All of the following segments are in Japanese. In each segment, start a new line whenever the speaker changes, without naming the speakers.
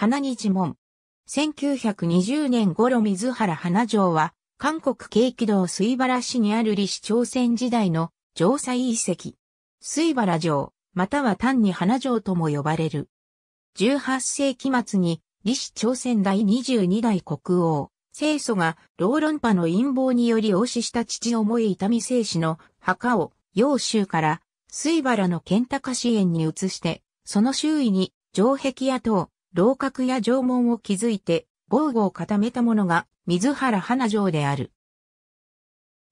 花に日門。1920年頃水原花城は、韓国景気道水原市にある李氏朝鮮時代の城西遺跡。水原城、または単に花城とも呼ばれる。18世紀末に李氏朝鮮第22代国王、清祖が、老論派の陰謀により押しした父思い痛み生死の墓を、陽州から、水原の健高支援に移して、その周囲に、城壁や塔、楼閣や城門を築いて、防具を固めたものが、水原花城である。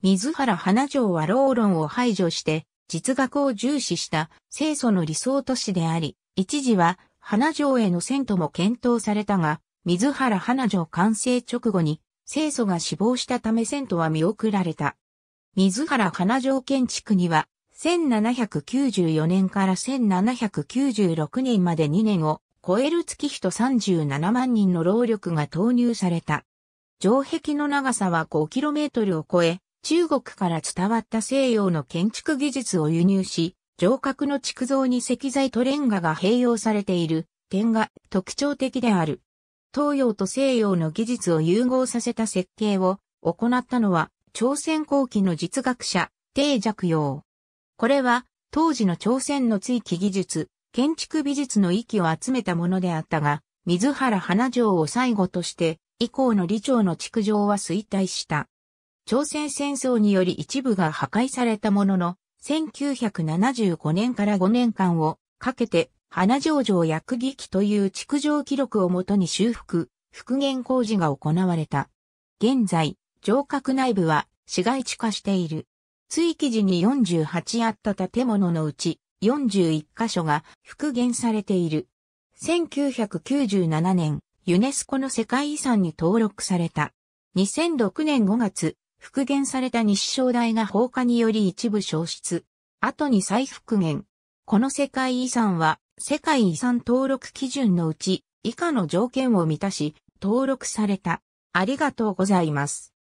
水原花城は老論を排除して、実学を重視した清楚の理想都市であり、一時は花城への遷都も検討されたが、水原花城完成直後に清楚が死亡したため遷都は見送られた。水原花城建築には、1794年から1796年まで2年を超える月人37万人の労力が投入された。城壁の長さは 5km を超え、中国から伝わった西洋の建築技術を輸入し、城郭の築造に石材とレンガが併用されている点が特徴的である。東洋と西洋の技術を融合させた設計を行ったのは朝鮮後期の実学者、定若陽。これは当時の朝鮮の追記技術、建築美術の域を集めたものであったが、水原花城を最後として、以降の理朝の築城は衰退した。朝鮮戦争により一部が破壊されたものの、1975年から5年間をかけて、花城城薬劇という築城記録をもとに修復、復元工事が行われた。現在、城郭内部は市街地化している。追記時に48あった建物のうち、41カ所が復元されている。1997年、ユネスコの世界遺産に登録された。2006年5月、復元された日照台が放火により一部消失。後に再復元。この世界遺産は、世界遺産登録基準のうち、以下の条件を満たし、登録された。ありがとうございます。